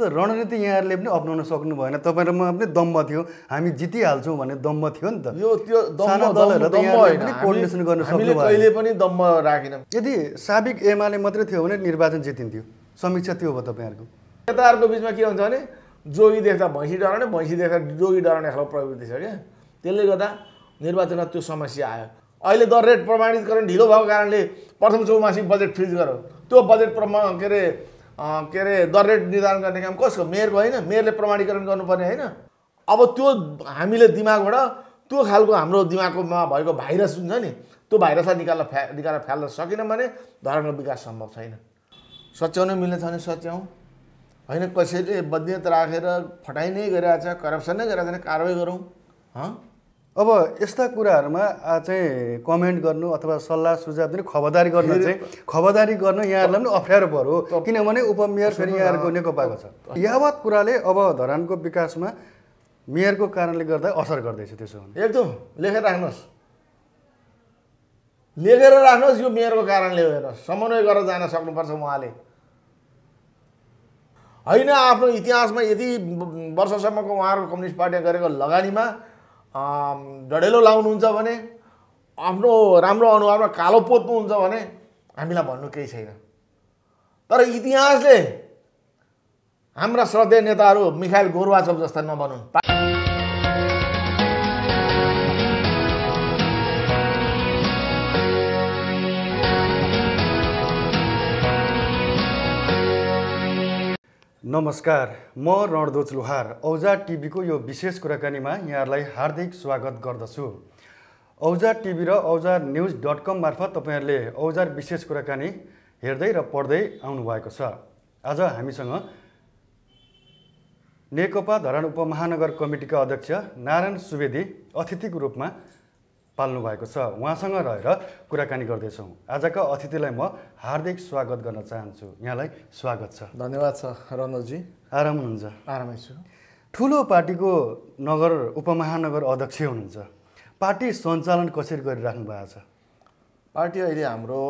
त रणनीति यहाँहरूले पनि अप्नाउन सक्नु भएन तपाईँहरूमा पनि दम्ब थियो हामी जितिहाल्छौँ भने दम्ब थियो नि त यो त्यो कोर्डिनेसन गर्न कहिले पनि दम्ब राखेन यदि साबिक एमाले मात्रै थियो भने निर्वाचन जितिन्थ्यो समीक्षा त्यो हो तपाईँहरूको नेताहरूको बिचमा के हुन्छ भने जोगी देख्दा भैँसी डराउने भैँसी देख्दा जोगी डराउने खालको प्रवृत्ति छ क्या त्यसले गर्दा निर्वाचनमा त्यो समस्या आयो अहिले दर रेट प्रमाणितकरण ढिलो भएको कारणले प्रथम चौमासिक बजेट फ्रिज गरौँ त्यो बजेट प्रमा के अरे के अरे दर रेट निर्धारण गर्ने काम कसको मेयरको होइन मेयरले प्रमाणीकरण गर्नुपर्ने होइन अब त्यो हामीले दिमागबाट त्यो खालको हाम्रो दिमागमा भएको भाइरस हुन्छ नि त्यो भाइरसलाई निकाल्न फ्या निकालेर फ्याल्न सकेनौँ भने धर्मको विकास सम्भव छैन सच्याउनै मिल्ने छ भने सच्याउँ होइन कसैले बद्धियत राखेर फटाइ नै गरिरहेछ करप्सन नै गरिरहेको भने कारवाही गरौँ हँ अब यस्ता कुराहरूमा चाहिँ कमेन्ट गर्नु अथवा सल्लाह सुझाव दिनु खबरदारी गर्नु चाहिँ खबरदारी गर्नु यहाँहरूलाई पनि अप्ठ्यारो पऱ्यो किनभने उपमेयर फेरि यहाँहरूको नेकपाको छ यावत कुराले अब धरानको विकासमा मेयरको कारणले गर्दा असर गर्दैछ त्यसो भने एकदम लेखेर राख्नुहोस् लेखेर राख्नुहोस् यो मेयरको कारणले होइन समन्वय गरेर जान सक्नुपर्छ उहाँले होइन आफ्नो इतिहासमा यति वर्षसम्मको उहाँहरूको कम्युनिस्ट पार्टीले गरेको लगानीमा डढेलो लाउनुहुन्छ भने आफ्नो राम्रो अनुहारमा कालो पोत्नुहुन्छ भने हामीलाई भन्नु केही छैन तर इतिहासले हाम्रा श्रद्धेय नेताहरू मिखाइल गोरुवाचोप जस्ता नबनुन् नमस्कार म रणदोज लोहार औजा टिभीको यो विशेष कुराकानीमा यहाँहरूलाई हार्दिक स्वागत गर्दछु औजा टिभी र औजार न्युज डट कम मार्फत तपाईँहरूले औजार विशेष कुराकानी हेर्दै र पढ्दै आउनुभएको छ आज हामीसँग नेकपा धरान उपमहानगर कमिटीका अध्यक्ष नारायण सुवेदी अतिथिको रूपमा पाल्नु भएको छ उहाँसँग रहेर कुराकानी गर्दैछौँ आजका अतिथिलाई म हार्दिक स्वागत गर्न चाहन्छु यहाँलाई स्वागत छ धन्यवाद छ रनोजी आराम हुनुहुन्छ आरामै छु ठुलो पार्टीको नगर उपमहानगर अध्यक्ष हुनुहुन्छ पार्टी सञ्चालन कसरी गरिराख्नु भएको छ पार्टी अहिले हाम्रो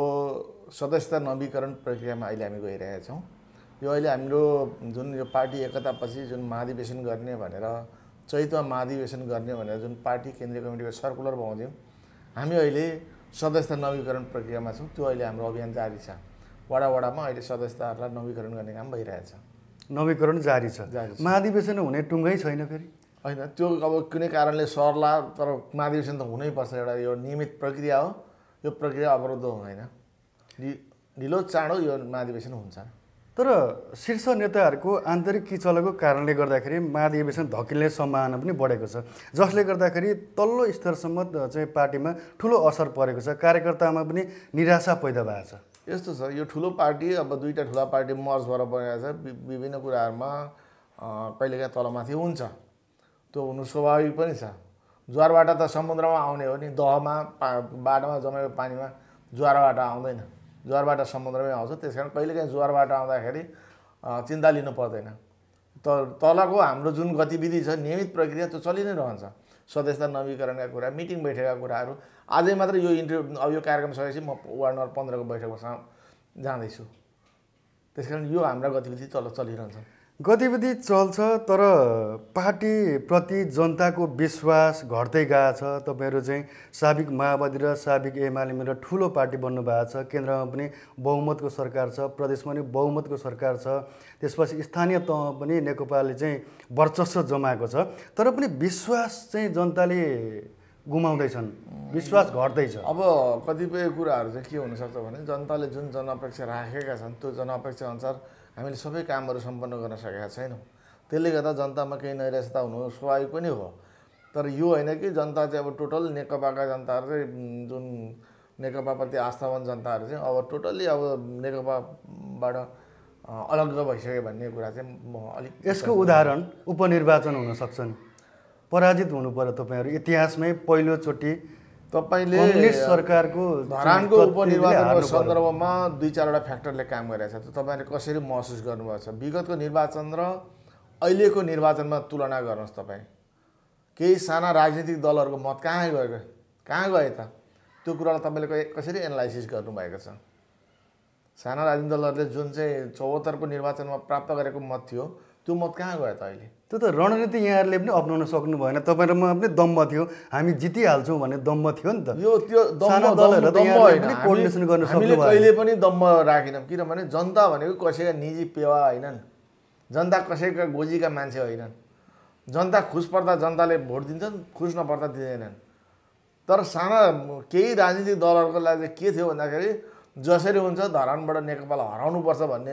सदस्यता नवीकरण प्रक्रियामा अहिले हामी गइरहेका छौँ यो अहिले हाम्रो जुन यो पार्टी एकतापछि जुन महाधिवेशन गर्ने भनेर चैतमा महाधिवेशन गर्ने भनेर जुन पार्टी केन्द्रीय कमिटीको सर्कुलर बनाउँथ्यौँ हामी अहिले सदस्यता नवीकरण प्रक्रियामा छौँ त्यो अहिले हाम्रो अभियान जारी छ वडा वडामा अहिले सदस्यताहरूलाई नवीकरण गर्ने काम भइरहेछ नवीकरण जारी छ महाधिवेशन हुने टुङ्गै छैन फेरि होइन त्यो अब कुनै कारणले सरला तर महाधिवेशन त हुनैपर्छ एउटा यो नियमित प्रक्रिया हो यो प्रक्रिया अवरुद्ध हुँदैन ढिलो चाँडो यो महाधिवेशन हुन्छ तर शीर्ष नेताहरूको आन्तरिक किचलको कारणले गर्दाखेरि महाधिवेशन धकिल्ने सम्भावना पनि बढेको छ जसले गर्दाखेरि तल्लो स्तरसम्म चाहिँ पार्टीमा ठुलो असर परेको छ कार्यकर्तामा पनि निराशा पैदा भएको छ यस्तो छ यो ठुलो पार्टी अब दुईवटा ठुला पार्टी मर्ज भएर बनेको छ विभिन्न कुराहरूमा कहिलेकाहीँ तलमाथि हुन्छ त्यो हुनु स्वाभाविक पनि छ ज्वारबाट त समुद्रमा आउने हो नि दहमा पा बाटोमा जमेको पानीमा ज्वारबाट आउँदैन ज्वारबाट समुद्रमै आउँछ त्यस कारण कहिलेकाहीँ ज्वारबाट आउँदाखेरि चिन्ता लिनु पर्दैन त तलको हाम्रो जुन गतिविधि छ नियमित प्रक्रिया त्यो चलि नै रहन्छ सदस्यता नवीकरणका कुरा मिटिङ बैठकका कुराहरू आजै मात्र यो इन्टरभ्यू अब यो कार्यक्रम सकेपछि म वार्ड नम्बर पन्ध्रको बैठकमा जाँदैछु त्यस कारण यो हाम्रा गतिविधि तल चलिरहन्छ गतिविधि चल्छ तर पार्टीप्रति जनताको विश्वास घट्दै गएको छ तपाईँहरू चाहिँ साबिक माओवादी र साबिक एमाले मेरो ठुलो पार्टी बन्नुभएको छ केन्द्रमा पनि बहुमतको सरकार छ प्रदेशमा पनि बहुमतको सरकार छ त्यसपछि स्थानीय तहमा पनि नेकपाले चाहिँ वर्चस्व जमाएको छ तर पनि विश्वास चाहिँ जनताले गुमाउँदैछन् विश्वास घट्दैछ अब कतिपय कुराहरू चाहिँ के हुनसक्छ भने जनताले जुन जनअपेक्षा राखेका छन् त्यो जनअपेक्षा अनुसार हामीले सबै कामहरू सम्पन्न गर्न सकेका छैनौँ त्यसले गर्दा जनतामा केही नैराश्यता हुनु स्वाभाविक पनि हो तर यो होइन कि जनता चाहिँ अब टोटल नेकपाका जनताहरू चाहिँ जुन नेकपाप्रति आस्थावान जनताहरू चाहिँ अब टोटल्ली अब नेकपाबाट अलग्ग भइसक्यो भन्ने कुरा चाहिँ म अलिक यसको उदाहरण उपनिर्वाचन हुनसक्छन् पराजित हुनु पऱ्यो तपाईँहरू इतिहासमै पहिलोचोटि तपाईँले सरकारको धरानको उपनिर्वाचनको सन्दर्भमा दुई चारवटा फ्याक्टरले काम गरेको छ तपाईँले कसरी महसुस गर्नुभएको छ विगतको निर्वाचन र अहिलेको निर्वाचनमा तुलना गर्नुहोस् तपाईँ केही साना राजनीतिक दलहरूको मत कहाँ गएको कहाँ गए त त्यो कुरालाई तपाईँले कसरी एनालाइसिस गर्नुभएको छ साना राजनीतिक दलहरूले जुन चाहिँ चौहत्तरको निर्वाचनमा प्राप्त गरेको मत थियो त्यो मत कहाँ गयो त अहिले त्यो त रणनीति यहाँहरूले पनि अप्नाउन सक्नु भएन तपाईँहरूमा पनि दम्ब थियो हामी जितिहाल्छौँ भन्ने दम्ब थियो नि त यो त्यो कोर्डिनेसन कहिले पनि दम्ब राखेनौँ किनभने जनता भनेको कसैका निजी पेवा होइनन् जनता कसैका गोजीका मान्छे होइनन् जनता खुस पर्दा जनताले भोट दिन्छन् खुस नपर्दा दिँदैनन् तर साना केही राजनीतिक दलहरूको लागि के थियो भन्दाखेरि जसरी हुन्छ धरानबाट नेकपालाई हराउनुपर्छ भन्ने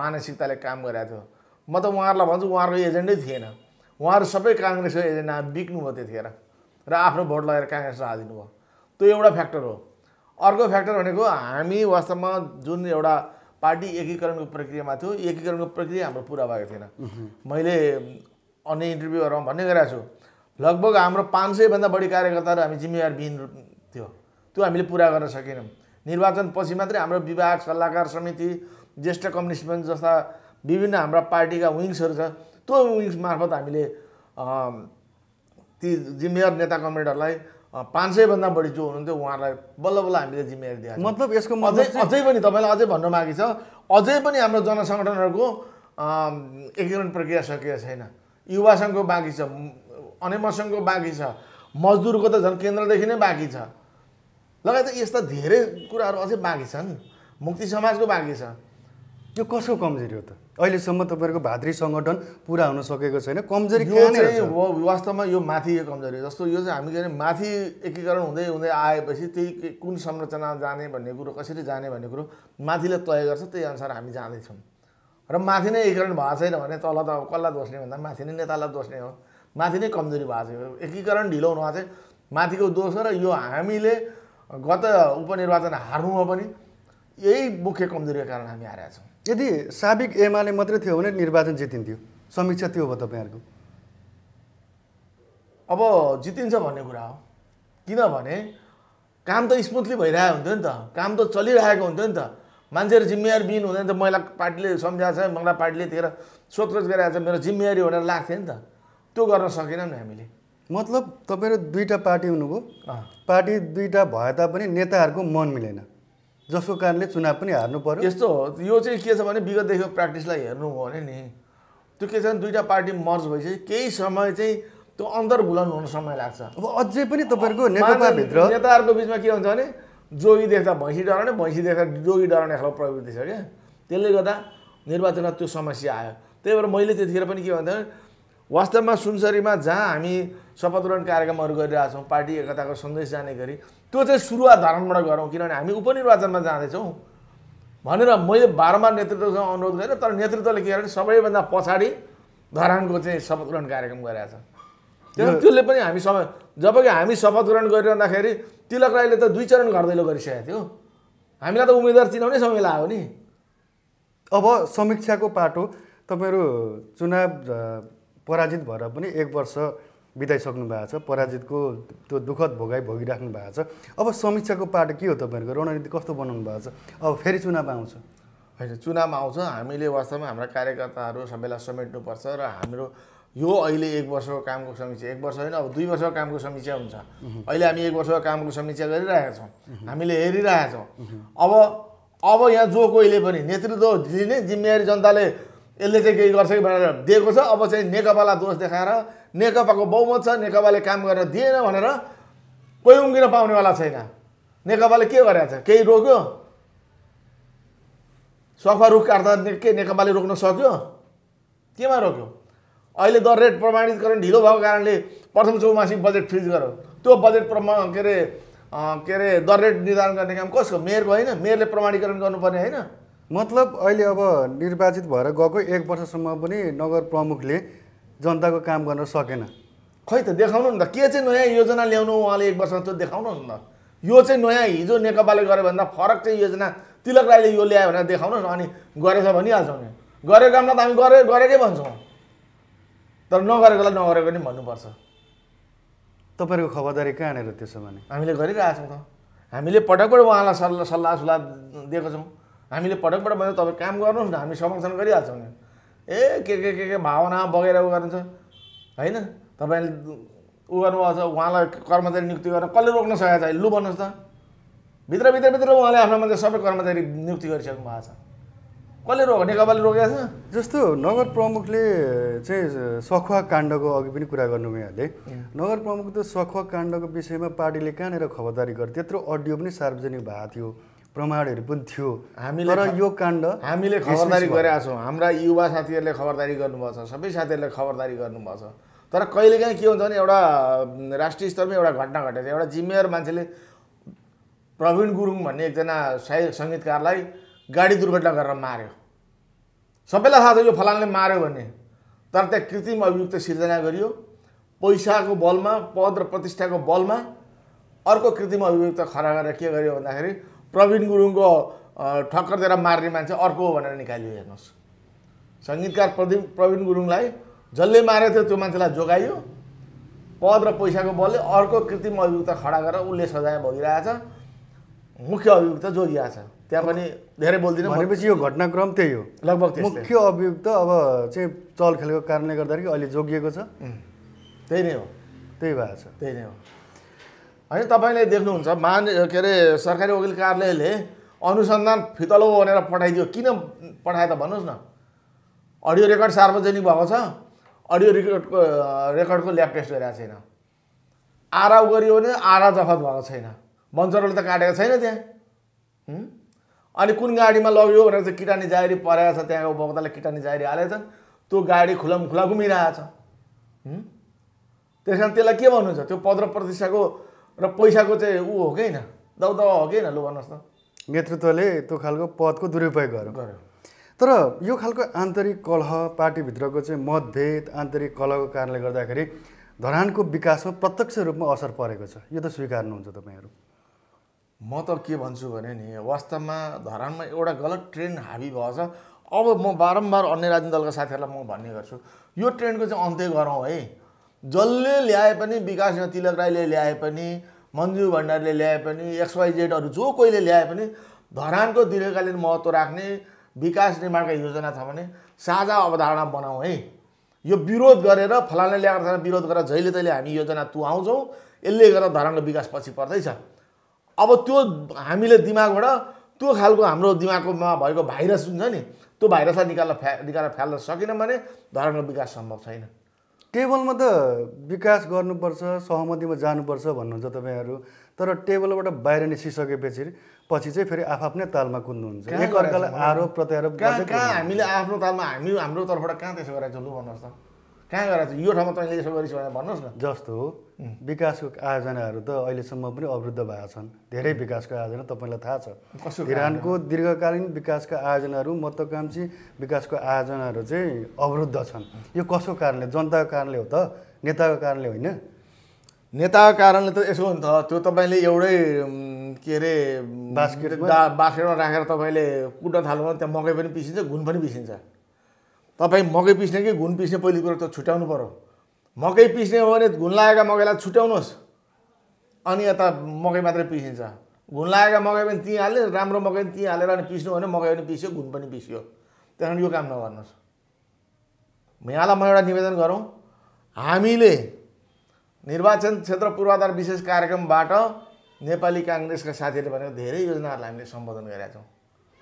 मानसिकताले काम गरेको थियो म त उहाँहरूलाई भन्छु उहाँहरूको एजेन्डै थिएन उहाँहरू सबै काङ्ग्रेसको एजेन्डा बिक्नुभयो त्यतिखेर र आफ्नो भोट लगाएर काङ्ग्रेसमा हालिदिनु भयो त्यो एउटा फ्याक्टर हो अर्को फ्याक्टर भनेको हामी वास्तवमा जुन एउटा पार्टी एकीकरणको प्रक्रियामा थियो एकीकरणको प्रक्रिया हाम्रो पुरा भएको थिएन मैले अन्य इन्टरभ्यूहरूमा भन्ने गरेको छु लगभग हाम्रो पाँच सयभन्दा बढी कार्यकर्ताहरू हामी जिम्मेवार विहीन थियो त्यो हामीले पुरा गर्न सकेनौँ निर्वाचनपछि मात्रै हाम्रो विभाग सल्लाहकार समिति ज्येष्ठ कम्युनिस्ट जस्ता विभिन्न हाम्रा पार्टीका विङ्सहरू छ त्यो विङ्स मार्फत हामीले ती जिम्मेवार नेता कमरेडहरूलाई पाँच सयभन्दा बढी जो हुनुहुन्थ्यो उहाँहरूलाई बल्ल बल्ल हामीले जिम्मेवारी दिएको मतलब यसको अझै अझै पनि तपाईँलाई अझै भन्नु बाँकी छ अझै पनि हाम्रो जनसङ्गठनहरूको एकीकरण प्रक्रिया सकिएको छैन युवा सङ्घको बाँकी छ अनेम बाँकी छ मजदुरको त झन् केन्द्रदेखि नै बाँकी छ लगायत यस्ता धेरै कुराहरू अझै बाँकी छन् मुक्ति समाजको बाँकी छ यो कसको कमजोरी हो त अहिलेसम्म तपाईँहरूको भातृ सङ्गठन पुरा हुन सकेको छैन कमजोरी वास्तवमा यो माथि यो कमजोरी जस्तो यो चाहिँ हामी के अरे माथि एकीकरण हुँदै हुँदै आएपछि त्यही कुन संरचना जाने भन्ने कुरो कसरी जाने भन्ने कुरो माथिले तय गर्छ त्यही अनुसार हामी जाँदैछौँ र माथि नै एकीकरण भएको छैन भने तल त अब कसलाई दोस्ने भन्दा माथि नै नेतालाई दोस्ने हो माथि नै कमजोरी भएको छ एकीकरण ढिलो भएको चाहिँ माथिको दोष हो र यो हामीले गत उपनिर्वाचन हार्नुमा पनि यही मुख्य कमजोरीको कारण हामी हारेका छौँ यदि साबिक एमाले मात्रै थियो भने निर्वाचन जितिन्थ्यो समीक्षा त्यो हो तपाईँहरूको अब जितिन्छ भन्ने कुरा हो किनभने काम त स्मुथली भइरहेको हुन्थ्यो नि त काम त चलिरहेको हुन्थ्यो नि त मान्छेहरू जिम्मेवारी बिन हुँदैन त महिला पार्टीले सम्झाएको छ महिला पार्टीले तिर सोधखोज गराएको छ मेरो जिम्मेवारी भनेर लाग्थ्यो नि त त्यो गर्न सकेनौँ नि हामीले मतलब तपाईँहरू दुईवटा पार्टी हुनुभयो पार्टी दुईवटा भए तापनि नेताहरूको मन मिलेन जसको कारणले चुनाव पनि हार्नु पर्यो यस्तो यो चाहिँ के छ भने विगतदेखिको प्र्याक्टिसलाई हेर्नु हो भने नि त्यो के छ भने दुइटा पार्टी मर्ज भइसक्यो केही समय चाहिँ त्यो अन्तर भुलन हुन समय लाग्छ अब अझै पनि तपाईँहरूको नेताभित्र नेताहरूको बिचमा के हुन्छ भने जोगी देख्दा भैँसी डराउने भैँसी देख्दा जोगी डराउने खालको प्रवृत्ति छ क्या त्यसले गर्दा निर्वाचनमा त्यो समस्या आयो त्यही भएर मैले त्यतिखेर पनि के भन्दा वास्तवमा सुनसरीमा जहाँ हामी शपथ ग्रहण कार्यक्रमहरू गरिरहेछौँ पार्टी एकताको सन्देश जाने गरी त्यो चाहिँ सुरुवात धरानबाट गरौँ किनभने हामी उपनिर्वाचनमा जाँदैछौँ भनेर मैले बारम्बार नेतृत्वसँग अनुरोध गरेँ तर नेतृत्वले के गर्यो सबैभन्दा पछाडि धरानको चाहिँ शपथ ग्रहण कार्यक्रम गरेका छन् त्यसले पनि हामी सब जबकि हामी शपथ ग्रहण गरिरहँदाखेरि तिलक राईले त दुई चरण घरदैलो गरिसकेको थियो हामीलाई त उम्मेदवार चिनाउने समय लाग्यो नि अब समीक्षाको पाटो तपाईँहरू चुनाव पराजित भएर पनि एक वर्ष बिताइसक्नु भएको छ पराजितको त्यो दुःखद भोगाइ भोगिराख्नु भएको छ अब समीक्षाको पाटो के हो तपाईँहरूको रणनीति कस्तो बनाउनु भएको छ अब फेरि चुनाव आउँछ होइन चुनाव आउँछ हामीले वास्तवमा हाम्रा कार्यकर्ताहरू सबैलाई समेट्नुपर्छ र हाम्रो यो अहिले एक वर्षको कामको समीक्षा एक वर्ष होइन अब दुई वर्षको कामको समीक्षा हुन्छ अहिले हामी एक वर्षको कामको समीक्षा गरिरहेका छौँ हामीले हेरिरहेका छौँ अब अब यहाँ जो कोहीले पनि नेतृत्व लिने जिम्मेवारी जनताले यसले चाहिँ केही गर्छ कि भनेर दिएको छ अब चाहिँ नेकपालाई दोष देखाएर नेकपाको बहुमत छ नेकपाले काम गरेर दिएन भनेर कोही उम्किन पाउनेवाला छैन नेकपाले के गरेको छ केही रोक्यो सफा रुख काट्दा के नेकपाले रोक्न सक्यो केमा रोक्यो अहिले दर रेट प्रमाणीकरण ढिलो भएको कारणले प्रथम चौमासिक बजेट फ्रिज गर्यो त्यो बजेट प्रमा के अरे के अरे दर रेट निर्धारण गर्ने काम कसको मेयरको होइन मेयरले प्रमाणीकरण गर्नुपर्ने होइन मतलब अहिले अब निर्वाचित भएर गएको एक वर्षसम्म पनि नगर प्रमुखले जनताको काम गर्न सकेन खै त देखाउनु नि त के चाहिँ नयाँ योजना ल्याउनु उहाँले एक वर्षमा त्यो देखाउनुहोस् न यो चाहिँ नयाँ हिजो नेकपाले गर्यो भन्दा फरक चाहिँ योजना तिलक राईले यो ल्यायो भने देखाउनुहोस् अनि गरेछ भनिहाल्छौँ नि गरेको कामलाई त हामी गरे गरेकै भन्छौँ तर नगरेकोलाई नगरेको नि भन्नुपर्छ तपाईँहरूको खबरदारी कहाँनिर त्यसो भने हामीले गरिरहेछौँ त हामीले पटक पटक उहाँलाई सल्लाह सल्लाह सुल्लाह दिएको छौँ हामीले पटक पटक भन्दा तपाईँ काम गर्नुहोस् न हामी समर्थन गरिहाल्छौँ नि ए के के के के भावना बगेर उ गर्नु छ होइन तपाईँले उ गर्नुभएको छ उहाँलाई कर्मचारी नियुक्ति गरेर कसले रोक्न सकेको छ लु भन्नुहोस् त भित्रभित्रभित्र उहाँले आफ्नो मान्छे सबै कर्मचारी नियुक्ति गरिसक्नु भएको छ कसले रोक नेकपाले रोकेको छ जस्तो नगर प्रमुखले चाहिँ सखुवा काण्डको अघि पनि कुरा गर्नु भइहालेँ नगर प्रमुख त सखुवा काण्डको विषयमा पार्टीले कहाँनिर खबरदारी गर्थ्यो त्यत्रो अडियो पनि सार्वजनिक भएको थियो प्रमाणहरू पनि थियो हामीले तर यो काण्ड हामीले खबरदारी गरेका छौँ हाम्रा युवा साथीहरूले खबरदारी गर्नुभएको छ सबै साथीहरूले खबरदारी गर्नुभएको छ तर कहिलेकाहीँ के हुन्छ भने एउटा राष्ट्रिय स्तरमै एउटा घटना घटेको छ एउटा जिम्मेवार मान्छेले प्रवीण गुरुङ भन्ने एकजना साय सङ्गीतकारलाई गाडी दुर्घटना गरेर मार्यो सबैलाई थाहा छ यो फलानले मार्यो भने तर त्यहाँ कृत्रिम अभियुक्त सिर्जना गरियो पैसाको बलमा पद र प्रतिष्ठाको बलमा अर्को कृत्रिम अभियुक्त खडा गरेर के गर्यो भन्दाखेरि प्रवीण गुरुङको ठक्कर दिएर मार्ने मान्छे अर्को हो भनेर निकालियो हेर्नुहोस् सङ्गीतकार प्रदीप प्रवीण गुरुङलाई जसले मारेको थियो त्यो मान्छेलाई जोगाइयो पद र पैसाको बलले अर्को कृत्रिम अभियुक्त खडा गरेर उसले सजाय भोगिरहेछ मुख्य अभियुक्त जोगिरहेछ त्यहाँ पनि धेरै बोल्दिनँ भनेपछि यो घटनाक्रम त्यही हो लगभग मुख्य अभियुक्त अब चाहिँ चल खेलेको कारणले गर्दाखेरि अहिले जोगिएको छ त्यही नै हो त्यही भएको छ त्यही नै हो होइन तपाईँले देख्नुहुन्छ मान के अरे सरकारी वकिल कार्यालयले अनुसन्धान फितलो भनेर पठाइदियो किन पठाए त भन्नुहोस् न अडियो रेकर्ड सार्वजनिक भएको छ अडियो रेकर्डको रेकर्डको ल्याब टेस्ट गरेको छैन आराउ गरियो भने आरा जफत भएको छैन मञ्चरले त काटेको छैन त्यहाँ अनि कुन गाडीमा लग्यो भनेर चाहिँ किटानी जारी परेको छ त्यहाँको उपभोक्ताले किटानी जारी हालेको छन् त्यो गाडी खुलाम खुला घुमिरहेको छ त्यस कारण त्यसलाई के भन्नुहुन्छ त्यो पद्र प्रतिष्ठाको र पैसाको चाहिँ ऊ हो कि दाउदा हो कि लु भन्नुहोस् त नेतृत्वले त्यो खालको पदको दुरुपयोग गर्यो गर्यो तर यो खालको आन्तरिक कलह पार्टीभित्रको चाहिँ मतभेद आन्तरिक कलहको कारणले गर्दाखेरि धरानको विकासमा प्रत्यक्ष रूपमा असर परेको छ यो त स्वीकार्नुहुन्छ तपाईँहरू म त के भन्छु भने नि वास्तवमा धरानमा एउटा गलत ट्रेन्ड हाबी भएछ अब म बारम्बार अन्य राजनीतिक दलका साथीहरूलाई म भन्ने गर्छु यो ट्रेन्डको चाहिँ अन्त्य गरौँ है जसले ल्याए पनि विकास तिलक राईले ल्याए पनि मन्जु भण्डारीले ल्याए पनि एक्सवाइजेडहरू जो कोहीले ल्याए पनि धरानको दीर्घकालीन महत्त्व राख्ने विकास निर्माणका योजना छ भने साझा अवधारणा बनाऊ है यो विरोध गरेर फलाना ल्याएर विरोध गरेर जहिले तहिले हामी योजना तुहाउँछौँ यसले गर्दा धरानको विकास पछि पर्दैछ अब त्यो हामीले दिमागबाट त्यो खालको हाम्रो दिमागमा भएको भाइरस हुन्छ नि त्यो भाइरसलाई निकाल्न फ्या निकालेर फाल्न सकेनौँ भने धरानको विकास सम्भव छैन टेबलमा त विकास गर्नुपर्छ सहमतिमा जानुपर्छ भन्नुहुन्छ तपाईँहरू तर टेबलबाट बाहिर निस्किसकेपछि पछि चाहिँ फेरि आफ्नै तालमा कुद्नुहुन्छ एकअर्कालाई आरोप प्रत्यारोप हामीले आफ्नो तालमा हामी हाम्रो तर्फबाट कहाँ त्यसो गरेको छ लु भन्नुहोस् त कहाँ गएर यो ठाउँमा तपाईँले यसो गरिस् भनेर भन्नुहोस् न जस्तो विकासको आयोजनाहरू त अहिलेसम्म पनि अवरुद्ध भएको छन् धेरै विकासको आयोजना तपाईँलाई थाहा छ इरानको दीर्घकालीन विकासका आयोजनाहरू महत्त्वकांक्षी विकासको आयोजनाहरू चाहिँ अवरुद्ध छन् यो कसको कारणले जनताको कारणले हो त नेताको कारणले होइन नेताको कारणले त यसो नि त त्यो तपाईँले एउटै के अरे बास्केट बास्केटमा राखेर तपाईँले कुट्न थाल्नु त्यहाँ मकै पनि पिसिन्छ घुन पनि पिसिन्छ तपाईँ मकै पिस्ने कि घुन पिस्ने पहिलो कुरो त छुट्याउनु पऱ्यो मकै पिस्ने हो भने घुन लागेका मकैलाई छुट्याउनुहोस् अनि यता मकै मात्रै पिसिन्छ घुन लागेका मकै पनि त्यहीँ हाल्ने राम्रो मकै पनि त्यहीँ हालेर अनि पिस्नु भने मकै पनि पिस्यो घुन पनि पिस्यो त्यस यो काम नगर्नुहोस् यहाँलाई म एउटा निवेदन गरौँ हामीले निर्वाचन क्षेत्र पूर्वाधार विशेष कार्यक्रमबाट नेपाली काङ्ग्रेसका साथीहरूले भनेको धेरै योजनाहरूलाई हामीले सम्बोधन गरेका छौँ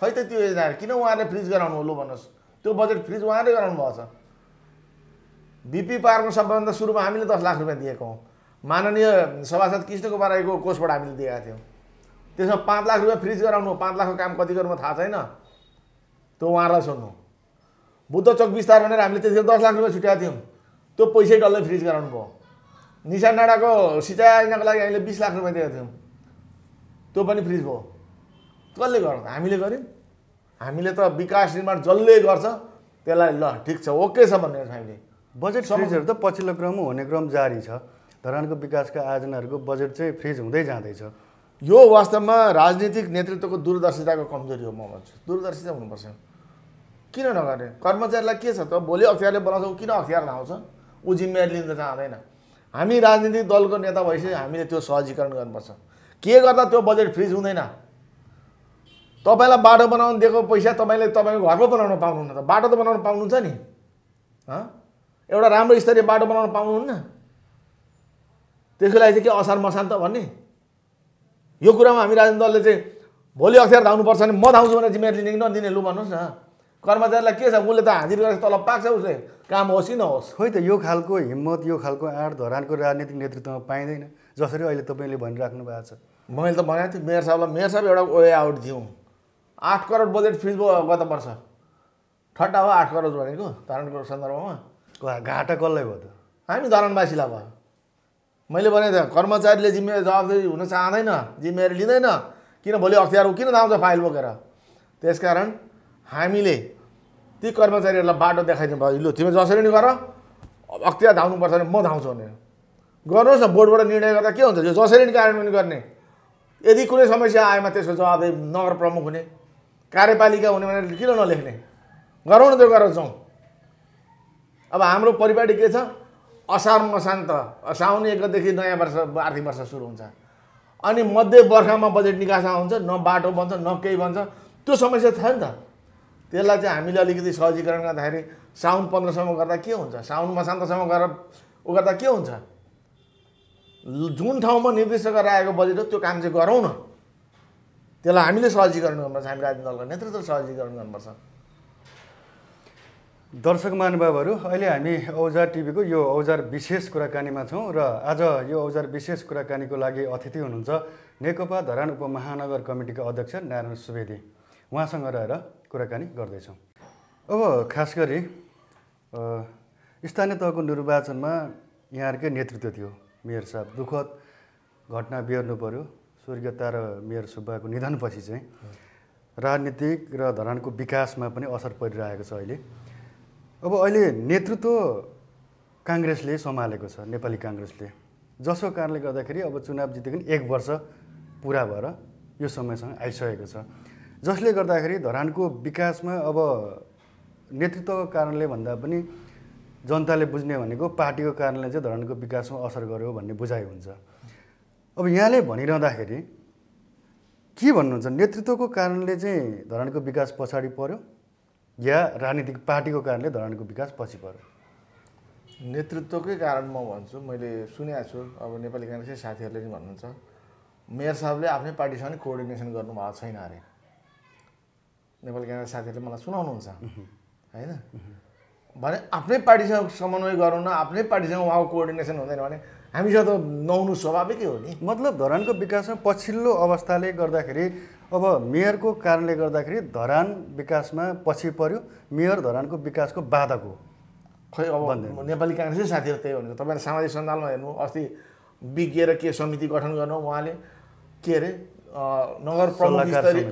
खै त त्यो योजनाहरू किन उहाँहरूले फ्रिज गराउनु होला भन्नुहोस् त्यो बजेट फ्रिज उहाँले गराउनु भएको छ बिपी पार्कको सबभन्दा सुरुमा हामीले दस लाख रुपियाँ दिएको हौँ माननीय सभासद कृष्णको कुमार कोषबाट हामीले दिएका थियौँ त्यसमा पाँच लाख रुपियाँ फ्रिज गराउनु हो पाँच लाखको काम कति गर्नु थाहा छैन त्यो उहाँहरूलाई सोध्नु बुद्ध चौक विस्तार भनेर हामीले त्यतिखेर दस लाख रुपियाँ छुट्याएको थियौँ त्यो पैसै डल्लै फ्रिज गराउनु भयो निशा डाँडाको सिँचाइ लागि हामीले बिस लाख रुपियाँ दिएको थियौँ त्यो पनि फ्रिज भयो कसले गर्नु हामीले गऱ्यौँ हामीले त विकास निर्माण जसले गर्छ त्यसलाई ल ठिक छ ओके छ भन्ने हामीले बजेट फ्रिजहरू त पछिल्लो क्रम हुने क्रम जारी छ धरानको विकासका आयोजनाहरूको बजेट चाहिँ फ्रिज हुँदै जाँदैछ यो वास्तवमा राजनीतिक नेतृत्वको दूरदर्शिताको कमजोरी हो म भन्छु दूरदर्शिता हुनुपर्छ किन नगर्ने कर्मचारीलाई के छ त भोलि अख्तियारले बनाउँछ किन अख्तियार नआउँछ ऊ जिम्मेवारी लिन चाहँदैन हामी राजनीतिक दलको नेता भएपछि हामीले त्यो सहजीकरण गर्नुपर्छ के गर्दा त्यो बजेट फ्रिज हुँदैन तपाईँलाई बाटो बनाउनु दिएको पैसा तपाईँले तपाईँको घरमा बनाउन पाउनुहुन्न त बाटो त बनाउनु पाउनुहुन्छ नि एउटा राम्रो स्तरीय बाटो बनाउन पाउनुहुन्न त्यसको लागि चाहिँ के असार मसान त भन्ने यो कुरामा हामी राजनीति दलले चाहिँ भोलि अख्तियार धाउनुपर्छ भने म धाउँछु भनेर जिम्मेवारी लिने कि नदिने लु भन्नुहोस् न कर्मचारीलाई के छ उसले त हाजिर गरेर तलब पाक्छ उसले काम होस् कि नहोस् खोइ त यो खालको हिम्मत यो खालको आँट धरानको राजनीतिक नेतृत्वमा पाइँदैन जसरी अहिले तपाईँले भनिराख्नु भएको छ मैले त भनेको थिएँ मेयर साहबलाई मेयर साहब एउटा वे आउट दिउँ आठ करोड बजेट फ्रिज भयो गत वर्ष ठट्टा हो आठ करोड भनेको धारणको सन्दर्भमा घाटा कसलाई भयो त हामी धरानवासीलाई भयो मैले भने त कर्मचारीले जिम्मेवारी जवाबदारी हुन चाहँदैन जिम्मेवारी लिँदैन किन भोलि अख्तियार किन आउँछ फाइल बोकेर त्यसकारण हामीले ती कर्मचारीहरूलाई बाटो देखाइदिनु भयो लु तिमी जसरी नै गर अख्तियार धाउनुपर्छ भने म धाउँछु भनेर गर्नुहोस् न बोर्डबाट निर्णय गर्दा के हुन्छ यो जसरी नि कार्यान्वयन गर्ने यदि कुनै समस्या आएमा त्यसको जवाबदारी नगर प्रमुख हुने कार्यपालिका हुने भनेर किन नलेख्ने गरौँ न त्यो गराउँछौँ अब हाम्रो परिपाटी के छ असार मसान्त साउन एकदेखि नयाँ वर्ष आर्थिक वर्ष सुरु हुन्छ अनि मध्य बर्खामा बजेट निकासा हुन्छ न बाटो बन्छ न केही बन्छ त्यो समस्या छ नि त त्यसलाई चाहिँ हामीले अलिकति सहजीकरण गर्दाखेरि साउन पन्ध्रसम्म गर्दा के हुन्छ साउन मसान्तसम्म गरेर ऊ गर्दा के हुन्छ जुन ठाउँमा निर्देशक गरेर आएको बजेट हो त्यो काम चाहिँ गरौँ न त्यसलाई हामीले सहजीकरण गर्नुपर्छ हामी राजनीति दलको नेतृत्व सहजीकरण गर्नुपर्छ दर्शक महानुभावहरू अहिले हामी औजार टिभीको यो औजार विशेष कुराकानीमा छौँ र आज यो औजार विशेष कुराकानीको लागि अतिथि हुनुहुन्छ नेकपा धरान उपमहानगर कमिटीका अध्यक्ष नारायण सुवेदी उहाँसँग रहेर कुराकानी गर्दैछौँ अब खास गरी स्थानीय तहको निर्वाचनमा यहाँहरूकै नेतृत्व थियो मेयर साहब दुःखद घटना बेहोर्नु पऱ्यो स्वर्गीय तारा मेयर सुब्बाको निधनपछि चाहिँ राजनीतिक र धरानको विकासमा पनि असर परिरहेको छ अहिले अब अहिले नेतृत्व काङ्ग्रेसले सम्हालेको छ नेपाली काङ्ग्रेसले जसको कारणले गर्दाखेरि अब चुनाव जितेको एक वर्ष पुरा भएर यो समयसँग आइसकेको छ जसले गर्दाखेरि धरानको विकासमा अब नेतृत्वको कारणले भन्दा पनि जनताले बुझ्ने भनेको पार्टीको कारणले चाहिँ धरानको विकासमा असर गर्यो भन्ने बुझाइ हुन्छ अब यहाँले भनिरहँदाखेरि के भन्नुहुन्छ नेतृत्वको कारणले चाहिँ धरानको विकास पछाडि पर्यो या राजनीतिक पार्टीको कारणले धरानको विकास पछि पर्यो नेतृत्वकै कारण म भन्छु मैले सुनेको छु अब नेपाली काङ्ग्रेसकै साथीहरूले पनि भन्नुहुन्छ मेयर साहबले आफ्नै पार्टीसँग कोअर्डिनेसन गर्नुभएको छैन अरे नेपाली काङ्ग्रेस साथीहरूले मलाई सुनाउनुहुन्छ होइन भने आफ्नै पार्टीसँग समन्वय गरौँ न आफ्नै पार्टीसँग उहाँको कोअर्डिनेसन हुँदैन भने हामीसँग त नहुनु स्वाभाविकै हो नि मतलब धरानको विकासमा पछिल्लो अवस्थाले गर्दाखेरि अब मेयरको कारणले गर्दाखेरि धरान विकासमा पछि पर्यो मेयर धरानको विकासको बाधक हो खै अब नेपाली काङ्ग्रेसै साथीहरू त्यही भनेको तपाईँले सामाजिक सञ्जालमा हेर्नु अस्ति विज्ञ के समिति गठन गर्नु उहाँले के अरे नगर प्रमुख स्तरीय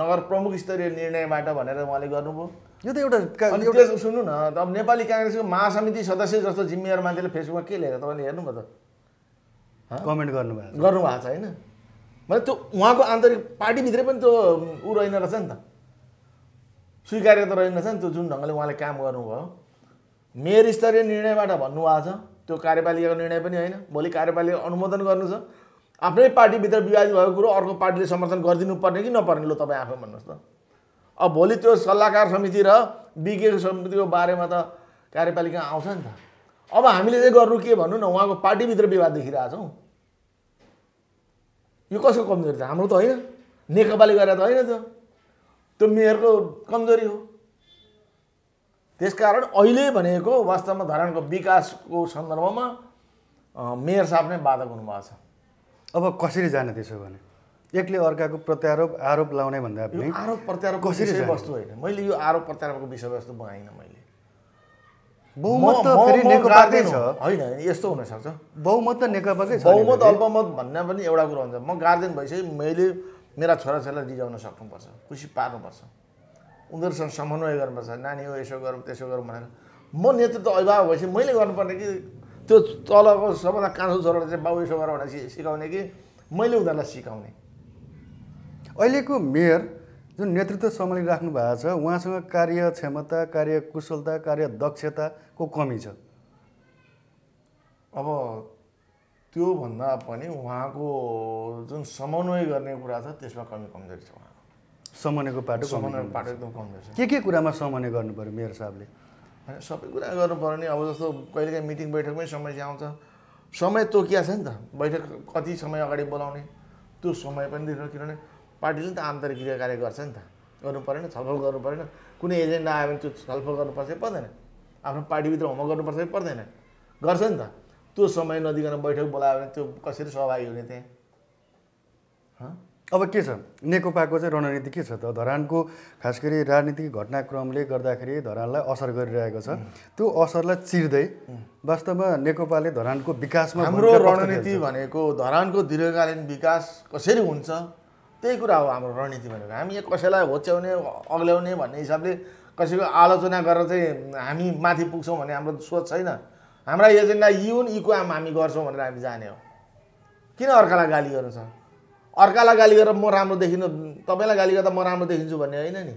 नगर प्रमुख स्तरीय निर्णयबाट भनेर उहाँले गर्नुभयो यो त एउटा एउटा सुन्नु न अब नेपाली काङ्ग्रेसको महासमिति सदस्य जस्तो जिम्मेवार मान्छेले फेसबुकमा के लेखेर तपाईँले हेर्नुभयो त कमेन्ट गर्नुभएको गर्नुभएको छ होइन मैले त्यो उहाँको आन्तरिक पार्टीभित्रै पनि त्यो ऊ रहेन रहेछ नि त स्वीकार्य त रहेन रहेछ नि त्यो जुन ढङ्गले उहाँले काम गर्नुभयो मेयर स्तरीय निर्णयबाट भन्नुभएको छ त्यो कार्यपालिकाको निर्णय पनि होइन भोलि कार्यपालिका अनुमोदन गर्नु छ आफ्नै पार्टीभित्र विवादित भएको कुरो अर्को पार्टीले समर्थन गरिदिनु पर्ने कि नपर्ने लो तपाईँ आफै भन्नुहोस् त अब भोलि त्यो सल्लाहकार समिति र विज्ञ समितिको बारेमा त कार्यपालिका आउँछ नि त अब हामीले चाहिँ गर्नु के भन्नु न उहाँको पार्टीभित्र विवाद देखिरहेछौँ यो कसको कमजोरी त हाम्रो त होइन नेकपाले गरेर त होइन त्यो त्यो मेयरको कमजोरी हो त्यसकारण अहिले भनेको वास्तवमा धरानको विकासको सन्दर्भमा मेयर साहब नै बाधक हुनुभएको छ अब कसरी जाने त्यसो भने एकले अर्काको प्रत्यारोप आरोप लाउने भन्दा पनि आरोप प्रत्यारोप कसरी वस्तु होइन मैले यो आरोप प्रत्यारोपको विषयवस्तु बनाइनँ मैले बहुमत फेरि नेकपाकै छ होइन यस्तो हुनसक्छ बहुमत त नेकपाकै छ बहुमत अल्पमत भन्ने पनि एउटा कुरो हुन्छ म गार्जेन भइसकेँ मैले मेरा छोराछोरीलाई रिजाउन सक्नुपर्छ खुसी पार्नुपर्छ उनीहरूसँग समन्वय गर्नुपर्छ नानी हो यसो गरौँ त्यसो गरौँ भनेर म नेतृत्व अभिभावक भएपछि मैले गर्नुपर्ने कि त्यो तलको सबभन्दा कान्छो छोरालाई चाहिँ बाउ यसो गर भनेर सिकाउने कि मैले उनीहरूलाई सिकाउने अहिलेको मेयर जुन नेतृत्व सम्हालिराख्नु भएको छ उहाँसँग कार्य कार्य क्षमता कार्यक्षमता कार्य कार्यदक्षताको कमी छ अब त्योभन्दा पनि उहाँको जुन समन्वय गर्ने कुरा छ त्यसमा कमी कमजोरी छ उहाँको समन्वयको पाटो समन्वयको पाटो एकदम कमजोरी छ के के कुरामा समन्वय गर्नु पऱ्यो मेयर साहबले सबै कुरा गर्नु पऱ्यो नि अब जस्तो कहिलेकाहीँ मिटिङ बैठकमै समस्या आउँछ समय तोकिया छ नि त बैठक कति समय अगाडि बोलाउने त्यो समय पनि दिनु किनभने पार्टीले त आन्तरिक क्रिया कार्य गर्छ नि त गर्नु परेन छलफल गर्नु परेन कुनै एजेन्डा आयो भने त्यो छलफल गर्नुपर्छ कि पर्दैन आफ्नो पार्टीभित्र होमवर्क गर्नुपर्छ पर्दैन गर्छ नि त त्यो समय नदिकन बैठक बोलायो भने त्यो कसरी सहभागी हुने त्यहाँ अब के छ नेकपाको चाहिँ रणनीति के छ त धरानको खास गरी राजनीतिक घटनाक्रमले गर्दाखेरि धरानलाई असर गरिरहेको छ त्यो असरलाई चिर्दै वास्तवमा नेकपाले धरानको विकासमा हाम्रो रणनीति भनेको धरानको दीर्घकालीन विकास कसरी हुन्छ त्यही कुरा हो हाम्रो रणनीति भनेको हामी यहाँ कसैलाई होच्याउने अग्ल्याउने भन्ने हिसाबले कसैको आलोचना गरेर चाहिँ हामी माथि पुग्छौँ भन्ने हाम्रो सोच छैन हाम्रा एजेन्डा यी हुन् यी काम हामी गर्छौँ भनेर हामी जाने हो किन अर्कालाई गाली गर्नु छ अर्कालाई गाली गरेर म राम्रो देखिनु तपाईँलाई गाली गर्दा म राम्रो देखिन्छु भन्ने होइन नि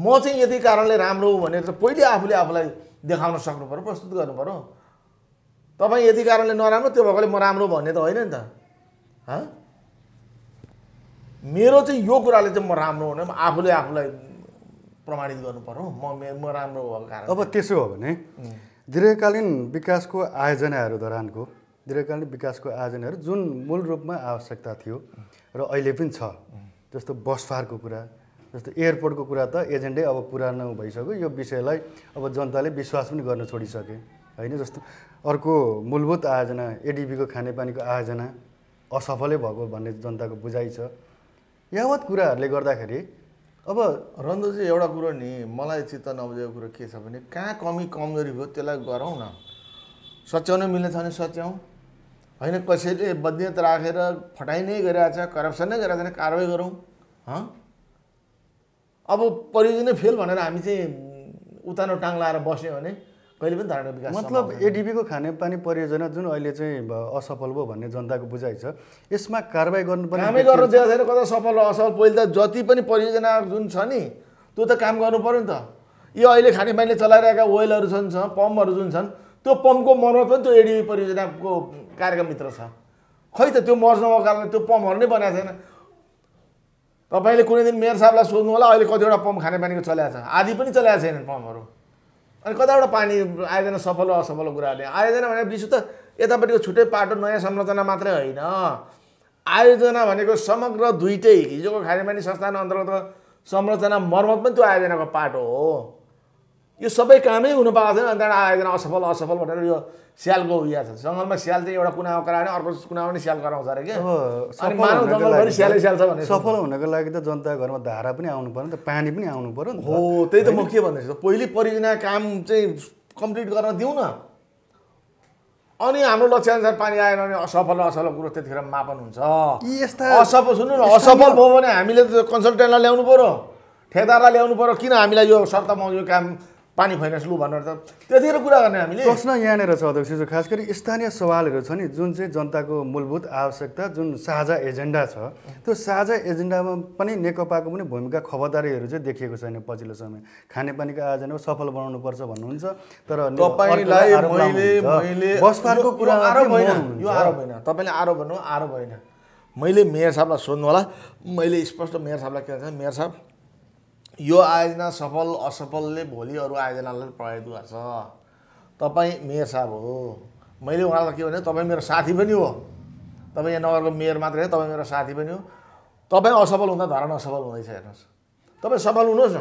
म चाहिँ यति कारणले राम्रो हो भनेर चाहिँ पहिले आफूले आफूलाई देखाउन सक्नु पऱ्यो प्रस्तुत गर्नु पऱ्यो तपाईँ यति कारणले नराम्रो त्यो भएकोले म राम्रो भन्ने त होइन नि त हँ मेरो चाहिँ यो कुराले चाहिँ म राम्रो हुने आफूले आफूलाई प्रमाणित गर्नु पर्यो म म राम्रो भएको कारण अब त्यसो हो भने दीर्घकालीन विकासको आयोजनाहरू दौरानको दीर्घकालीन विकासको आयोजनाहरू जुन मूल रूपमा आवश्यकता थियो र अहिले पनि छ जस्तो बस फारको कुरा जस्तो एयरपोर्टको कुरा त एजेन्डै अब पुरानो भइसक्यो यो विषयलाई अब जनताले विश्वास पनि गर्न छोडिसके होइन जस्तो अर्को मूलभूत आयोजना एडिबीको खानेपानीको आयोजना असफलै भएको भन्ने जनताको बुझाइ छ यावत कुराहरूले गर्दाखेरि अब रन्जु चाहिँ एउटा कुरो नि मलाई चित्त नबुझेको कुरो के छ भने कहाँ कमी कमजोरी भयो त्यसलाई गरौँ न सच्याउनै मिल्ने छ भने सच्याउँ होइन कसैले बद्यत राखेर फटाइ नै गरिरहेको छ करप्सन नै गरिरहेको छ भने कारवाही गरौँ हँ अब परियोजना फेल भनेर हामी चाहिँ उतानो टाङ लाएर बस्यौँ भने कहिले पनि धारणा विकास मतलब एडिबीको खानेपानी परियोजना जुन अहिले चाहिँ असफल भयो भन्ने जनताको बुझाइ छ यसमा कारवाही गर्नु पर्ने कामै गर्नु दिएको छैन कता सफल असफल पहिले त जति पनि परियोजना जुन छ नि त्यो त काम गर्नु पऱ्यो नि त यो अहिले खानेपानीले चलाइरहेका ओइलहरू छन् छ पम्पहरू जुन छन् त्यो पम्पको मर्मत पनि त्यो एडिबी परियोजनाको कार्यक्रमभित्र छ खै त त्यो मर्ज नभएको कारणले त्यो पम्पहरू नै बनाएको छैन तपाईँले कुनै दिन मेयर साहबलाई सोध्नु होला अहिले कतिवटा पम्प खानेपानीको चलाएको छ आधी पनि चलाएको छैनन् पम्पहरू अनि कताबाट पानी आयोजना सफल असफल कुराहरूले आयोजना भनेको विश्व त यतापट्टिको छुट्टै पाटो नयाँ संरचना मात्रै होइन आयोजना भनेको समग्र दुइटै हिजोको खानेपानी संस्थान अन्तर्गत संरचना मर्मत पनि त्यो आयोजनाको पाटो हो यो सबै कामै हुनु पाएको थिएन अनि त्यहाँबाट आयोजना असफल असफल भनेर यो स्यालको उयो छ जङ्गलमा स्याल चाहिँ एउटा कुनामा कराएर अर्को कुनामा पनि स्याल गराउँछ अरे क्या सफल हुनको लागि त जनता घरमा धारा पनि आउनु पऱ्यो नि त पानी पनि आउनु पऱ्यो नि हो त्यही त म के भन्दैछु पहिले परियोजना काम चाहिँ कम्प्लिट गर्न दिउँ न अनि हाम्रो लक्ष्य अनुसार पानी आएन भने असफल असफल कुरो त्यतिखेर मापन हुन्छ असफल सुन्नु न असफल भयो भने हामीले त कन्सल्टेन्टलाई ल्याउनु पऱ्यो ठेकदारलाई ल्याउनु पऱ्यो किन हामीलाई यो शर्तमा यो काम पानी खुवाइन लु भनेर त त्यतिखेर कुरा गर्ने हामीले प्रश्न यहाँनिर छ जो खास गरी स्थानीय सवालहरू छ नि जुन चाहिँ जनताको मूलभूत आवश्यकता जुन साझा एजेन्डा छ त्यो साझा एजेन्डामा पनि नेकपाको पनि भूमिका खबरदारीहरू चाहिँ देखिएको छैन पछिल्लो समय खानेपानीको आयोजना सफल बनाउनु पर्छ भन्नुहुन्छ तर बसपारको कुरा आरोप होइन यो आरोप होइन तपाईँले आरोप भन्नु आरोप होइन मैले मेयर साहबलाई सोध्नु होला मैले स्पष्ट मेयर साहबलाई के भन्छ मेयर साहब यो आयोजना सफल असफलले भोलि अरू आयोजनालाई प्रभावित गर्छ तपाईँ मेयर साहब हो मैले उहाँलाई के भने तपाईँ मेरो साथी पनि हो तपाईँ यहाँ नगरको मेयर मात्रै हो तपाईँ मेरो साथी पनि हो तपाईँ असफल हुँदा धरान असफल हुँदैछ हेर्नुहोस् तपाईँ सफल हुनुहोस् न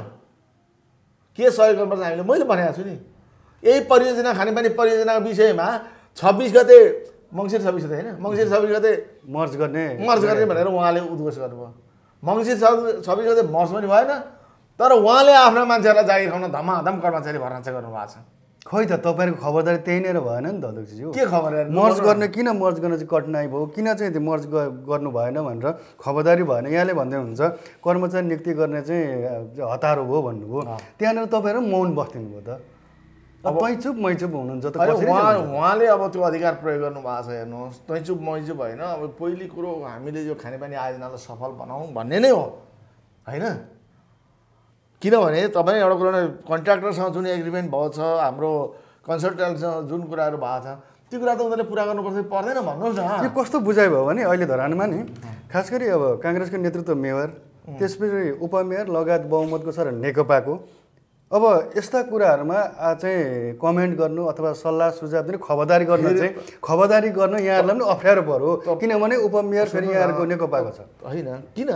के सहयोग गर्नुपर्छ हामीले मैले भनेको छु नि यही परियोजना खानेपानी परियोजनाको विषयमा छब्बिस गते मङ्सिर छब्बिस गते होइन मङ्सिर छब्बिस गते मर्ज गर्ने मर्ज गर्ने भनेर उहाँले उद्घोष गर्नुभयो मङ्सिर छब्बिस गते मर्ज पनि भएन तर उहाँले आफ्ना मान्छेहरूलाई जागिर खुवाउन धमाधम कर्मचारी भर्ना चाहिँ गर्नुभएको छ खोइ त तपाईँहरूको खबरदारी त्यही नै भएन नि त अध्यक्षज्यू के खबर मर्ज गर्ने किन मर्ज गर्न चाहिँ कठिनाई भयो किन चाहिँ त्यो मर्ज गर्नु भएन भनेर खबरदारी भएन यहाँले भन्दै हुनुहुन्छ कर्मचारी नियुक्ति गर्ने चाहिँ हतारो भयो भन्नुभयो त्यहाँनिर तपाईँहरू मौन बस्दिनु भयो त अब मैचुप हुनुहुन्छ त उहाँले अब त्यो अधिकार प्रयोग गर्नुभएको छ हेर्नुहोस् तैँचुप मैचुप होइन अब पहिलो कुरो हामीले यो खानेपानी आयोजनालाई सफल बनाऊ भन्ने नै हो होइन किनभने तपाईँ एउटा कुरा कन्ट्र्याक्टरसँग जुन एग्रिमेन्ट भएको छ हाम्रो कन्सल्टेन्टसँग जुन कुराहरू भएको छ त्यो कुरा त उनीहरूले पुरा गर्नुपर्छ पर्दैन भन्नुहोस् न यो कस्तो बुझाइ भयो भने अहिले धरानमा नि खास गरी अब काङ्ग्रेसको नेतृत्व मेयर त्यसपछि उपमेयर लगायत बहुमतको छ र नेकपाको अब यस्ता कुराहरूमा चाहिँ कमेन्ट गर्नु अथवा सल्लाह सुझाव दिनु खबरदारी गर्नु चाहिँ खबरदारी गर्नु यहाँहरूलाई पनि अप्ठ्यारो पऱ्यो किनभने उपमेयर फेरि यहाँहरूको नेकपाको छ होइन किन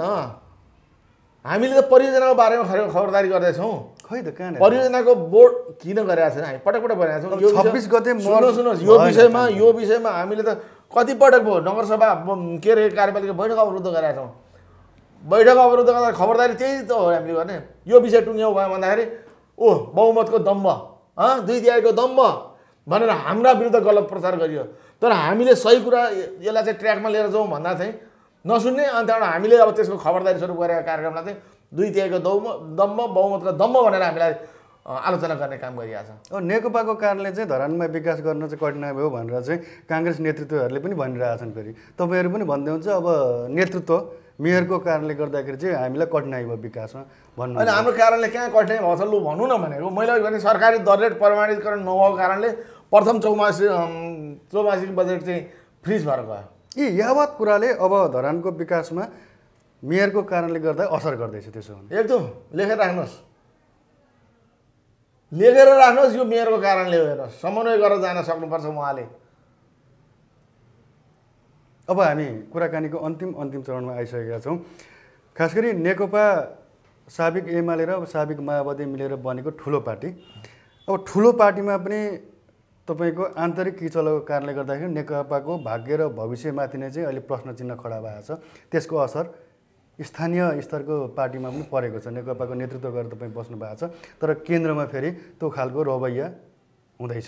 हामीले त परियोजनाको बारेमा खरेको खबरदारी गर्दैछौँ खै त कहाँ परियोजनाको बोर्ड किन गरेका छैन हामी पटक पटक भइरहेको छौँ छब्बिस गते सुन्नुहोस् सुन्नुहोस् यो विषयमा यो विषयमा हामीले त कतिपटक भयो नगरसभा के अरे कार्यपालिका बैठक अवरुद्ध गरेका छौँ बैठक अवरुद्ध गर्दा खबरदारी त्यही त हो हामीले गर्ने यो विषय टुङ्ग्यौँ भयो भन्दाखेरि ओ बहुमतको दम्ब हँ दुई तिहाईको दम्ब भनेर हाम्रा विरुद्ध गलत प्रचार गरियो तर हामीले सही कुरा यसलाई चाहिँ ट्र्याकमा लिएर जाउँ भन्दा चाहिँ नसुन्ने अनि त्यहाँबाट हामीले अब त्यसको खबरदारी स्वरूप गरेका कार्यक्रमलाई चाहिँ दुई तिहाईको दौम दम्ब बहुमतको दम्ब भनेर हामीलाई आलोचना गर्ने काम गरिरहेको छ नेकपाको कारणले चाहिँ धरानमा विकास गर्न चाहिँ कठिनाइ भयो भनेर चाहिँ काङ्ग्रेस नेतृत्वहरूले पनि भनिरहेछन् फेरि तपाईँहरू पनि भन्दै हुन्छ अब नेतृत्व मेयरको कारणले गर्दाखेरि चाहिँ हामीलाई कठिनाइ भयो विकासमा भन्नु होइन हाम्रो कारणले कहाँ कठिनाइ भएको छ लु भनौँ न भनेको मैले अघि भने सरकारी दर रेट प्रमाणीकरण नभएको कारणले प्रथम चौमासी चौमासिक बजेट चाहिँ फ्रिज भएर गयो यी यावत कुराले अब धरानको विकासमा मेयरको कारणले गर्दा असर गर्दैछ त्यसो भने एकदम लेखेर राख्नुहोस् लेखेर राख्नुहोस् यो मेयरको कारणले होइन समन्वय गरेर जान सक्नुपर्छ उहाँले अब हामी कुराकानीको अन्तिम अन्तिम चरणमा आइसकेका छौँ खास गरी नेकपा साबिक एमाले र साबिक माओवादी मिलेर बनेको ठुलो पार्टी अब ठुलो पार्टीमा पनि तपाईँको आन्तरिक किचलोको कारणले गर्दाखेरि नेकपाको भाग्य र भविष्यमाथि नै चाहिँ अहिले प्रश्न चिन्ह खडा भएको छ त्यसको असर स्थानीय स्तरको पार्टीमा पनि परेको छ नेकपाको नेतृत्व गरेर तपाईँ बस्नु भएको छ तर केन्द्रमा फेरि त्यो खालको रवैया हुँदैछ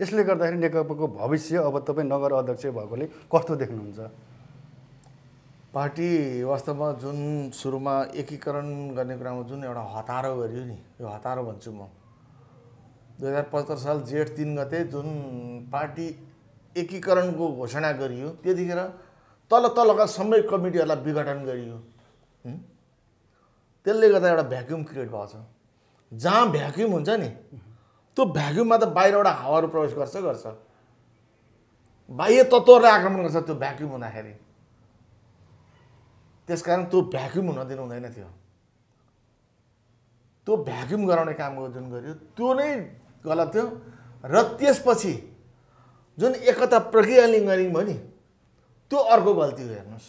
यसले गर्दाखेरि नेकपाको भविष्य अब तपाईँ नगर अध्यक्ष भएकोले कस्तो देख्नुहुन्छ पार्टी वास्तवमा जुन सुरुमा एकीकरण गर्ने कुरामा जुन एउटा हतारो गरियो नि यो हतारो भन्छु म दुई हजार पचहत्तर साल जेठ तिन गते जुन पार्टी एकीकरणको घोषणा गरियो त्यतिखेर तल तलका सबै कमिटीहरूलाई विघटन गरियो त्यसले गर्दा एउटा भ्याक्युम क्रिएट भएको छ जहाँ भ्याक्युम हुन्छ नि त्यो भ्याक्युममा त बाहिरबाट हावाहरू प्रवेश गर्छ गर्छ बाह्य तत्त्वहरूले आक्रमण गर्छ त्यो भ्याक्युम हुँदाखेरि त्यस कारण त्यो भ्याक्युम हुन दिनु हुँदैन थियो त्यो भ्याक्युम गराउने काम जुन गर्यो त्यो नै गलत थियो र त्यसपछि जुन एकता प्रक्रियाले गरिङ भयो नि त्यो अर्को गल्ती हो हेर्नुहोस्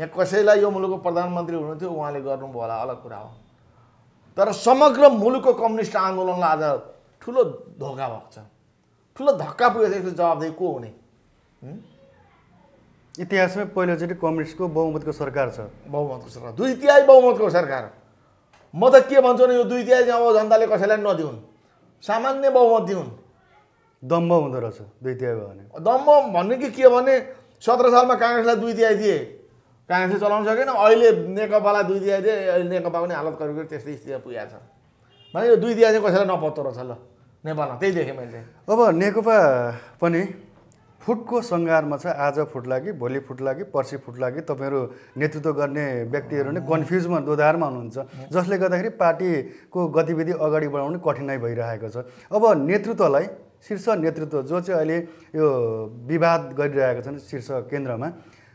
यहाँ कसैलाई यो मुलुकको प्रधानमन्त्री हुनुहुन्थ्यो उहाँले गर्नुभयो होला अलग कुरा हो तर समग्र मुलुकको कम्युनिस्ट आन्दोलनलाई आज ठुलो धोका भएको छ ठुलो धक्का पुगेको छ जवाबदेही को हुने इतिहासमै पहिलोचोटि कम्युनिस्टको बहुमतको सरकार छ बहुमतको सरकार दुई तिहाई बहुमतको सरकार म त के भन्छु भने यो दुई तिहाई अब जनताले कसैलाई नदिउन् सामान्य बहुमती हुन् दम्ब हुँदो रहेछ दुई तिहाई भयो भने दम्ब भन्ने कि के भने सत्र सालमा काङ्ग्रेसलाई दुई तिहाई दिए काङ्ग्रेसले चलाउन सकेन अहिले नेकपालाई दुई तिहाई दिए अहिले नेकपा पनि हालत करिब करिब त्यस्तै स्थितिमा पुगेको छ भने यो दुई तिहाई चाहिँ कसैलाई नपत्तो रहेछ ल नेपालमा त्यही देखेँ मैले अब नेकपा पनि फुटको सङ्घारमा छ आज फुट लागि भोलि फुट लागि पर्सि फुट लागि तपाईँहरू नेतृत्व गर्ने व्यक्तिहरू नै कन्फ्युजमा दोधारमा हुनुहुन्छ जसले गर्दाखेरि पार्टीको गतिविधि अगाडि बढाउने कठिनाइ भइरहेको छ अब नेतृत्वलाई शीर्ष नेतृत्व जो चाहिँ अहिले यो विवाद गरिरहेका छन् शीर्ष केन्द्रमा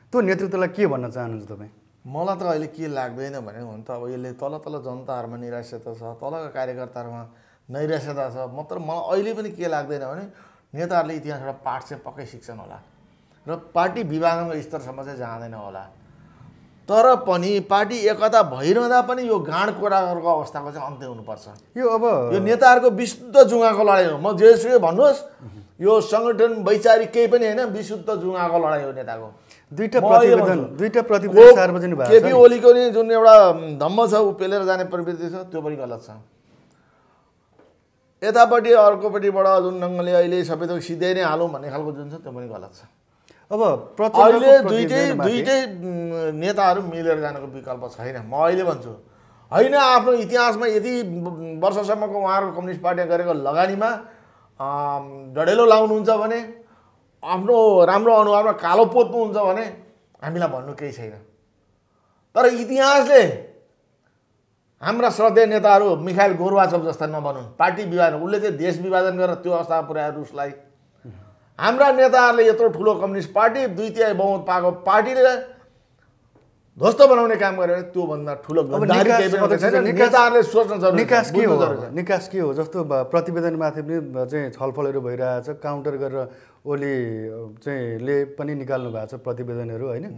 त्यो नेतृत्वलाई के भन्न चाहनुहुन्छ तपाईँ मलाई त अहिले के लाग्दैन भने हुन त अब यसले तल तल जनताहरूमा निराश्यता छ तलका कार्यकर्ताहरूमा नैराश्यता छ मात्र मलाई अहिले पनि के लाग्दैन भने नेताहरूले इतिहासबाट पाठ चाहिँ पक्कै सिक्छन् होला र पार्टी विभाजनको स्तरसम्म चाहिँ जाँदैन होला तर पनि पार्टी एकता भइरहँदा पनि यो गाँड कोराहरूको अवस्थाको चाहिँ अन्त्य हुनुपर्छ यो अब यो नेताहरूको विशुद्ध जुगाको लडाइँ हो म जेसुकै भन्नुहोस् यो सङ्गठन वैचारिक केही पनि होइन विशुद्ध जुगाको लडाइँ हो नेताको दुईवटा प्रतिवेदन दुईवटा प्रतिवेदन केपी ओलीको नि जुन एउटा धम्म छ ऊ पेलेर जाने प्रवृत्ति छ त्यो पनि गलत छ यतापट्टि अर्कोपट्टिबाट जुन ढङ्गले अहिले सबै त सिधै नै हालौँ भन्ने खालको जुन छ त्यो पनि गलत छ अब अहिले दुइटै दुइटै नेताहरू मिलेर जानुको विकल्प छैन म अहिले भन्छु होइन आफ्नो इतिहासमा यति वर्षसम्मको उहाँहरूको कम्युनिस्ट पार्टीले गरेको लगानीमा डढेलो लाउनुहुन्छ भने आफ्नो राम्रो अनुहारमा कालो पोत्नुहुन्छ भने हामीलाई भन्नु केही छैन तर इतिहासले हाम्रा श्रद्धेय नेताहरू मिखाइल गोरवाचप जस्ता नबनुन् पार्टी विभाजन उसले चाहिँ देश विभाजन गरेर त्यो अवस्थामा पुऱ्यायो रुसलाई हाम्रा नेताहरूले यत्रो ठुलो कम्युनिस्ट पार्टी दुई तिहाई बहुमत पाएको पार्टीले ध्वस्त बनाउने काम गरेर त्योभन्दा ठुलो नेताहरूले सोच्न निकास के हो निकास के हो जस्तो प्रतिवेदनमाथि पनि चाहिँ छलफलहरू भइरहेछ काउन्टर गरेर ओली चाहिँ ले पनि निकाल्नु भएको छ प्रतिवेदनहरू होइन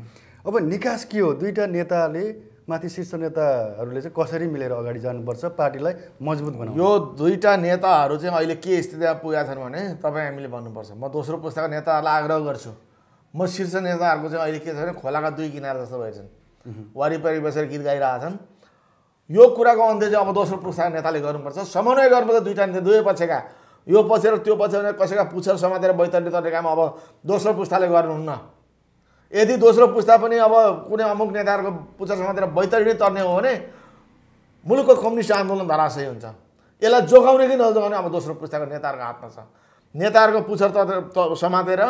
अब निकास के हो दुईवटा नेताले माथि शीर्ष नेताहरूले चाहिँ कसरी मिलेर अगाडि जानुपर्छ पार्टीलाई मजबुत बनाउनु यो दुईवटा नेताहरू चाहिँ अहिले के स्थितिमा पुगेका छन् भने तपाईँ हामीले भन्नुपर्छ म दोस्रो पुस्ताको नेताहरूलाई आग्रह गर्छु म शीर्ष नेताहरूको चाहिँ अहिले के छ भने खोलाका दुई किनार जस्तो भएछन् वरिपरि बसेर गीत गाइरहेछन् यो कुराको अन्त्य चाहिँ अब दोस्रो पुस्ताको नेताले गर्नुपर्छ समन्वय गर्नुपर्छ दुईवटा नेता दुवै पक्षका यो पछि र त्यो भने कसैका पुच्छर समातेर बैतरले तरिकामा अब दोस्रो पुस्ताले गर्नुहुन्न यदि दोस्रो पुस्ता पनि अब कुनै अमुक नेताहरूको पुस्ता समातेर बैतडी तर्ने हो भने मुलुकको कम्युनिस्ट आन्दोलन धराशय हुन्छ यसलाई जोगाउने कि नजोगाउने अब दोस्रो पुस्ताको नेताहरूको हातमा छ नेताहरूको पुच्छर त समातेर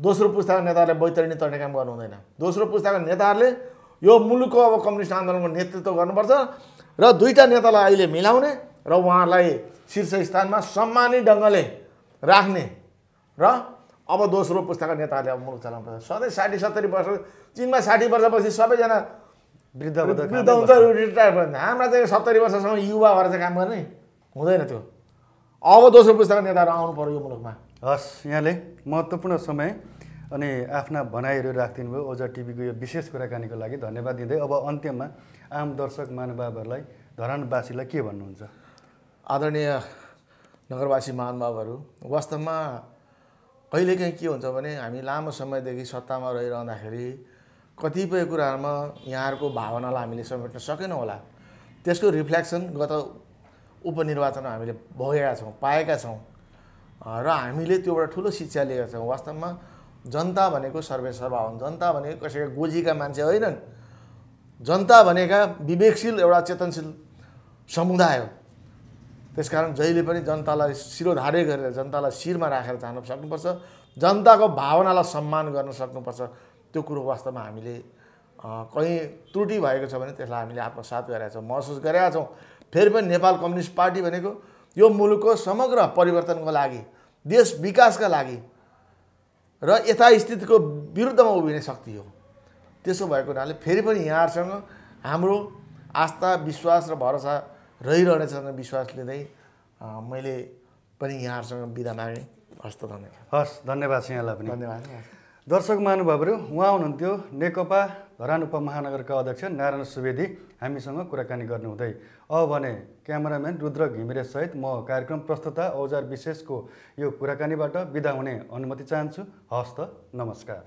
दोस्रो पुस्ताको नेताहरूले बैतडी तर्ने काम गर्नु हुँदैन दोस्रो पुस्ताको नेताहरूले यो मुलुकको अब कम्युनिस्ट आन्दोलनको नेतृत्व गर्नुपर्छ र दुईवटा नेतालाई अहिले मिलाउने र उहाँहरूलाई शीर्ष स्थानमा सम्मानित ढङ्गले राख्ने र अब दोस्रो पुस्ताका नेताहरूले अब मुलुक चलाउनु पर्छ सधैँ साठी सत्तरी वर्ष चिनमा साठी वर्षपछि सबैजना वृद्ध वृद्ध हुन्छ रिटायर भन्छ हाम्रा चाहिँ सत्तरी वर्षसम्म युवा भएर चाहिँ काम गर्ने हुँदैन त्यो अब दोस्रो पुस्ताको नेताहरू आउनु पऱ्यो यो मुलुकमा हस् यहाँले महत्त्वपूर्ण समय अनि आफ्ना भनाइहरू राखिदिनु भयो ओजा टिभीको यो विशेष कुराकानीको लागि धन्यवाद दिँदै अब अन्त्यमा आम दर्शक महानुभावहरूलाई धरानवासीलाई के भन्नुहुन्छ आदरणीय नगरवासी महानुभावहरू वास्तवमा कहिलेकाहीँ के हुन्छ भने हामी लामो समयदेखि सत्तामा रहिरहँदाखेरि कतिपय कुराहरूमा यहाँहरूको भावनालाई हामीले समेट्न सकेनौँ होला त्यसको रिफ्लेक्सन गत उपनिर्वाचनमा हामीले भोगेका छौँ पाएका छौँ र हामीले त्योबाट ठुलो शिक्षा लिएका छौँ वास्तवमा जनता भनेको सर्वेसर्वा हुन् जनता भनेको कसैका गोजीका मान्छे होइनन् जनता भनेका विवेकशील एउटा चेतनशील समुदाय हो त्यस कारण जहिले पनि जनतालाई शिरोधारे गरेर जनतालाई शिरमा राखेर जान सक्नुपर्छ जनताको भावनालाई सम्मान गर्न सक्नुपर्छ त्यो कुरो वास्तवमा हामीले कहीँ त्रुटि भएको छ भने त्यसलाई हामीले आत्मसात गरेका छौँ महसुस गरेका छौँ फेरि पनि नेपाल कम्युनिस्ट पार्टी भनेको यो मुलुकको समग्र परिवर्तनको लागि देश विकासका लागि र यथास्थितिको विरुद्धमा उभिने शक्ति हो त्यसो भएको हुनाले फेरि पनि यहाँहरूसँग हाम्रो आस्था विश्वास र भरोसा रहिरहेछ भनेर विश्वास लिँदै मैले पनि यहाँहरूसँग बिदा मागेँ हस् धन्यवाद हस् धन्यवाद छ यहाँलाई पनि धन्यवाद दर्शक महानुभावहरू उहाँ हुनुहुन्थ्यो नेकपा धरान उपमहानगरका अध्यक्ष नारायण सुवेदी हामीसँग कुराकानी गर्नुहुँदै अब भने क्यामराम्यान रुद्र घिमिरेसहित म कार्यक्रम प्रस्तुता औजार विशेषको यो कुराकानीबाट बिदा हुने अनुमति चाहन्छु हस्त नमस्कार